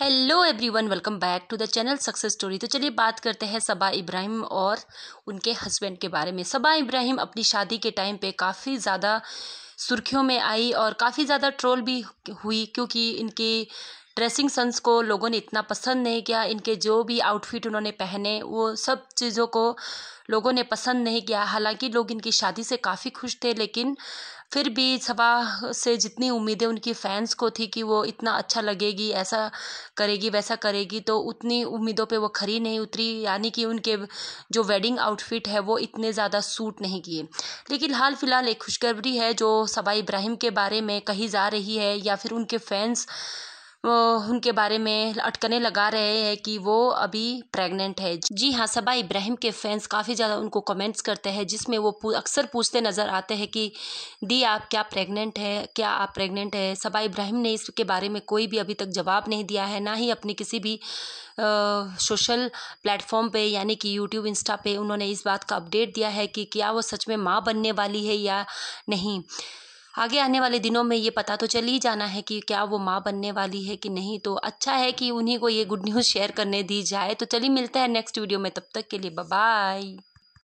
hello everyone welcome back to the channel success story तो चलिए बात करते हैं सबा इब्राहिम और उनके हस्बैंड के बारे में सबा इब्राहिम अपनी शादी के टाइम पे काफ़ी ज़्यादा सुर्खियों में आई और काफ़ी ज़्यादा ट्रोल भी हुई क्योंकि इनके ड्रेसिंग सेंस को लोगों ने इतना पसंद नहीं किया इनके जो भी आउटफिट उन्होंने पहने वो सब चीज़ों को लोगों ने पसंद नहीं किया हालांकि लोग इनकी शादी से काफ़ी खुश थे लेकिन फिर भी सभा से जितनी उम्मीदें उनकी फैंस को थी कि वो इतना अच्छा लगेगी ऐसा करेगी वैसा करेगी तो उतनी उम्मीदों पे वो खरी नहीं उतरी यानी कि उनके जो वेडिंग आउटफिट है वो इतने ज़्यादा सूट नहीं किए लेकिन हाल फिलहाल एक खुशखबरी है जो सभा इब्राहिम के बारे में कही जा रही है या फिर उनके फैंस उनके बारे में अटकने लगा रहे हैं कि वो अभी प्रेग्नेंट है जी हाँ सबा इब्राहिम के फैंस काफ़ी ज़्यादा उनको कमेंट्स करते हैं जिसमें वो अक्सर पूछते नज़र आते हैं कि दी आप क्या प्रेग्नेंट है क्या आप प्रेग्नेंट है सबा इब्राहिम ने इसके बारे में कोई भी अभी तक जवाब नहीं दिया है ना ही अपने किसी भी सोशल प्लेटफॉर्म पर यानी कि यूट्यूब इंस्टा पर उन्होंने इस बात का अपडेट दिया है कि क्या वो सच में माँ बनने वाली है या नहीं आगे आने वाले दिनों में ये पता तो चल ही जाना है कि क्या वो माँ बनने वाली है कि नहीं तो अच्छा है कि उन्हीं को ये गुड न्यूज़ शेयर करने दी जाए तो चलिए मिलते हैं नेक्स्ट वीडियो में तब तक के लिए बाय